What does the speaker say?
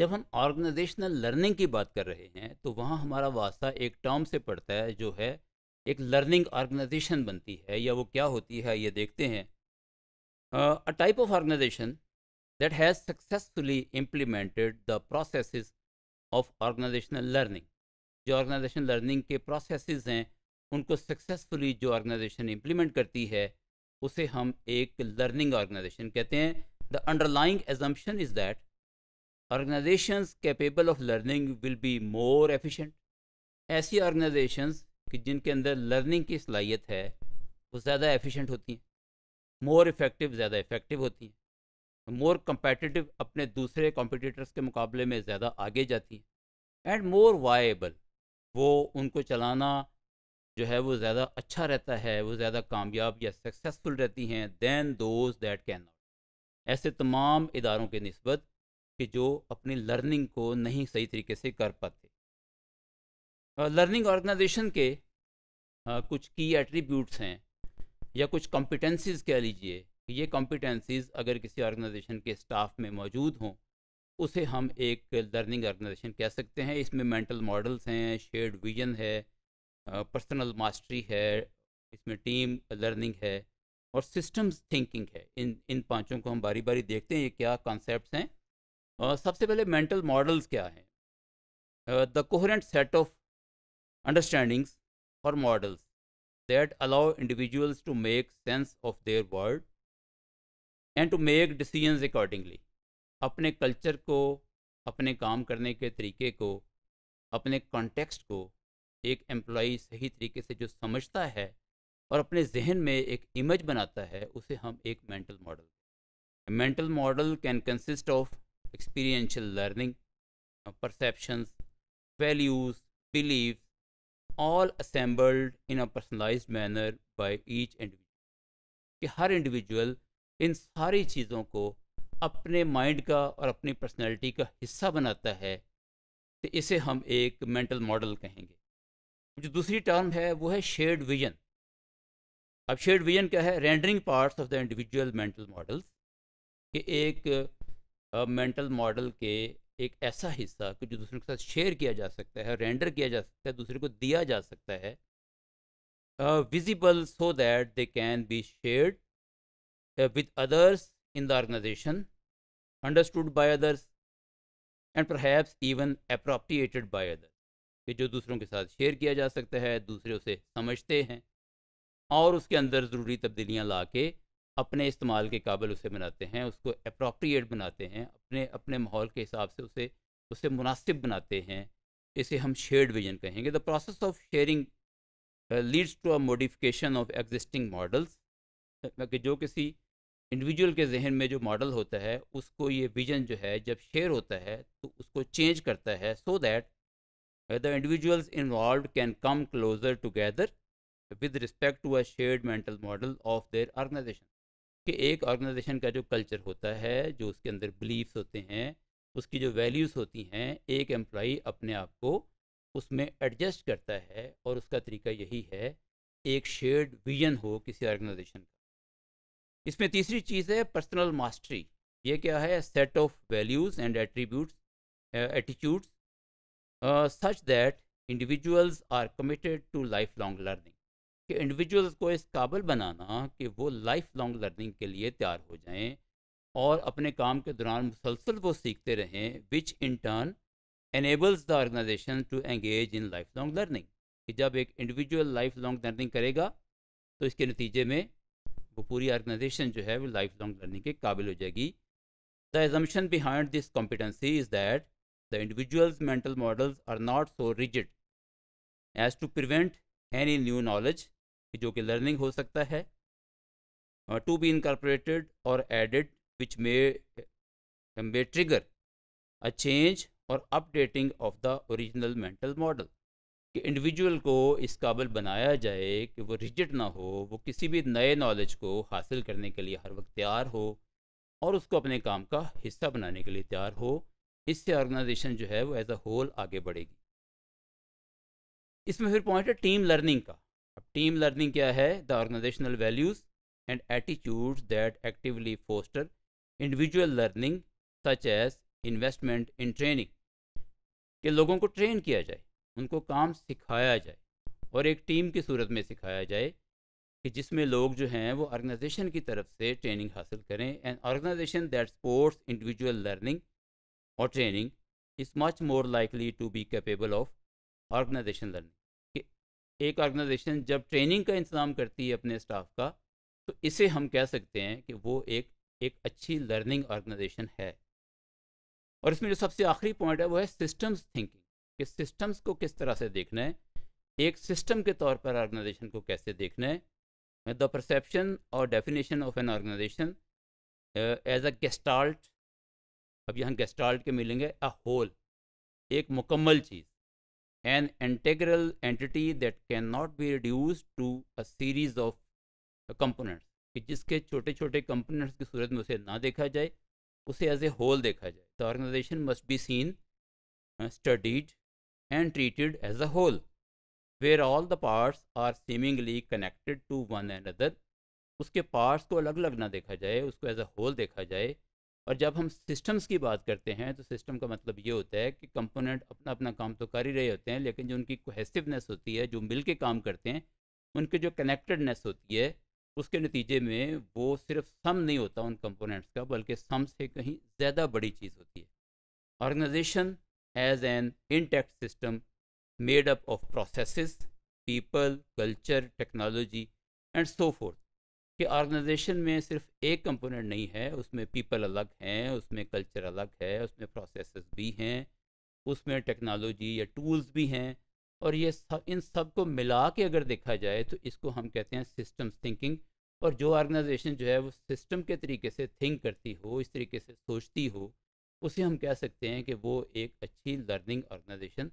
जब हम organisational learning की बात कर रहे हैं तो वहाँ हमारा वास्ता एक टर्म से पड़ता है जो है एक लर्निंग ऑर्गेनाइजेशन बनती है या वो क्या होती है ये देखते हैं a type of organization that has successfully implemented the process of organizational learning जो ऑर्गेनाइजेशन लर्निंग के प्रोसेस हैं उनको सक्सेसफुली जो ऑर्गेनाइजेशन इम्प्लीमेंट करती है उसे हम एक लर्निंग ऑर्गेनाइजेशन कहते हैं the underlying assumption is that organizations capable of learning will be more efficient ऐसी ऑर्गेनाइजेशंस कि जिनके अंदर लर्निंग की सलाहियत है वो ज़्यादा एफिशिएंट होती हैं मोर इफ़ेक्टिव ज़्यादा इफ़ेक्टिव होती हैं मोर कम्पटिटिव अपने दूसरे कॉम्पिटिटर्स के मुकाबले में ज़्यादा आगे जाती हैं एंड मोर वाइबल वो उनको चलाना जो है वो ज़्यादा अच्छा रहता है वो ज़्यादा कामयाब या सक्सेसफुल रहती हैं than those that can not ऐसे तमाम इदारों के नस्बत कि जो अपनी लर्निंग को नहीं सही तरीके से कर पाते लर्निंग ऑर्गेनाइजेशन के कुछ की एट्रीब्यूट्स हैं या कुछ कॉम्पिटेंसीज कह लीजिए ये कॉम्पिटेंसीज अगर किसी ऑर्गेनाइजेशन के स्टाफ में मौजूद हों उसे हम एक लर्निंग ऑर्गेनाइजेशन कह सकते हैं इसमें मेंटल मॉडल्स हैं शेयर्ड विजन है पर्सनल मास्टरी है इसमें टीम लर्निंग है और सिस्टम्स थिंकिंग है इन इन पांचों को हम बारी बारी देखते हैं ये क्या कॉन्सेप्ट्स हैं सबसे पहले मेंटल मॉडल्स क्या हैं the coherent set of understandings और models that allow individuals to make sense of their world and to make decisions accordingly अपने कल्चर को अपने काम करने के तरीके को अपने कॉन्टेक्स्ट को एक एम्प्लॉई सही तरीके से जो समझता है और अपने जहन में एक इमेज बनाता है उसे हम एक mental model mental model can consist of experiential learning, uh, perceptions, values, beliefs, all assembled in a personalized manner by each individual. कि हर individual इन सारी चीज़ों को अपने mind का और अपनी personality का हिस्सा बनाता है तो इसे हम एक mental model कहेंगे जो दूसरी term है वो है shared vision. अब शेड विजन क्या है rendering parts of the individual mental models कि एक मेंटल मॉडल के एक ऐसा हिस्सा कि जो दूसरे के साथ शेयर किया जा सकता है रेंडर किया जा सकता है दूसरे को दिया जा सकता है visible so that they can be shared with others in the organisation understood by others and perhaps even appropriated by others कि जो दूसरों के साथ शेयर किया जा सकता है दूसरे उसे समझते हैं और उसके अंदर ज़रूरी तब्दीलियाँ ला के अपने इस्तेमाल के काबिल उसे बनाते हैं उसको अप्रोप्रिएट बनाते हैं अपने अपने माहौल के हिसाब से उसे उसे मुनासिब बनाते हैं इसे हम शेयर्ड विजन कहेंगे the process of sharing leads to a modification of existing models कि जो किसी इंडिविजुअल के जहन में जो मॉडल होता है उसको ये विजन जो है जब शेयर होता है तो उसको चेंज करता है so that the individuals involve can come closer together with respect to a shared mental model of their organisation कि एक ऑर्गेनाइजेशन का जो कल्चर होता है जो उसके अंदर बिलीव्स होते हैं उसकी जो वैल्यूज़ होती हैं एक एम्प्लॉ अपने आप को उसमें एडजस्ट करता है और उसका तरीका यही है एक शेयर्ड विजन हो किसी ऑर्गेनाइजेशन का इसमें तीसरी चीज़ है पर्सनल मास्टरी ये क्या है set of values and attributes attitudes such that individuals are committed to life long learning कि इंडिविजुअल्स को इस काबिल बनाना कि वो लाइफ लॉन्ग लर्निंग के लिए तैयार हो जाएं और अपने काम के दौरान मुसलसल वो सीखते रहें which in turn enables the organisation to engage in life long learning कि जब एक इंडिविजुअल लाइफ लॉन्ग लर्निंग करेगा तो इसके नतीजे में वो पूरी ऑर्गेनाइजेशन जो है वो लाइफ लॉन्ग लर्निंग के काबिल हो जाएगी the assumption behind this competency is that the individuals mental models are not so rigid as to prevent any new knowledge जो कि लर्निंग हो सकता है टू बी इनकॉर्पोरेटेड और added which may may trigger a change और updating of the original mental model कि individual को इस काबिल बनाया जाए कि वो रिजिट ना हो वो किसी भी नए नॉलेज को हासिल करने के लिए हर वक्त तैयार हो और उसको अपने काम का हिस्सा बनाने के लिए तैयार हो इससे ऑर्गेनाइजेशन जो है वो एज अ होल आगे बढ़ेगी इसमें फिर पॉइंट है टीम लर्निंग का अब टीम लर्निंग क्या है the organisational values and attitude that actively foster individual learning such as investment in training के लोगों को ट्रेन किया जाए उनको काम सिखाया जाए और एक टीम की सूरत में सिखाया जाए कि जिसमें लोग जो हैं वो ऑर्गेनाइजेशन की तरफ से ट्रेनिंग हासिल करें and organisation that supports individual learning और training is much more likely to be capable of organisation learning एक ऑर्गेनाइजेशन जब ट्रेनिंग का इंतज़ाम करती है अपने स्टाफ का तो इसे हम कह सकते हैं कि वो एक एक अच्छी लर्निंग ऑर्गेनाइजेशन है और इसमें जो सबसे आखिरी पॉइंट है वो है सिस्टम्स थिंकिंग कि सिस्टम्स को किस तरह से देखना है एक सिस्टम के तौर पर ऑर्गेनाइजेशन को कैसे देखना है द परसेप्शन और definition of an organisation as a gestalt अब यहाँ गेस्टाल्ट के मिलेंगे अ होल एक मुकम्मल चीज़ an integral entity that cannot be reduced to a series of components कि जिसके छोटे छोटे कंपोनेंट्स की सूरत में उसे ना देखा जाए उसे एज ए होल देखा जाए the organisation must be seen studied and treated as a whole where all the parts are seemingly connected to one and other उसके पार्ट्स को अलग अलग ना देखा जाए उसको एज अ होल देखा जाए और जब हम सिस्टम्स की बात करते हैं तो सिस्टम का मतलब ये होता है कि कंपोनेंट अपना अपना काम तो कर ही रहे होते हैं लेकिन जो उनकी कोहेसिवनेस होती है जो मिल के काम करते हैं उनके जो कनेक्टेडनेस होती है उसके नतीजे में वो सिर्फ सम नहीं होता उन कंपोनेंट्स का बल्कि सम से कहीं ज़्यादा बड़ी चीज़ होती है organisation as an intact system made up of process people culture technology and so forth कि ऑर्गेनाइजेशन में सिर्फ एक कंपोनेंट नहीं है उसमें पीपल अलग हैं उसमें कल्चर अलग है उसमें प्रोसेस भी हैं उसमें टेक्नोलॉजी या टूल्स भी हैं और ये सब इन सब को मिला के अगर देखा जाए तो इसको हम कहते हैं सिस्टम्स थिंकिंग और जो ऑर्गेनाइजेशन जो है वो सिस्टम के तरीके से थिंक करती हो इस तरीके से सोचती हो उसे हम कह सकते हैं कि वो एक अच्छी लर्निंग ऑर्गेनाइजेशन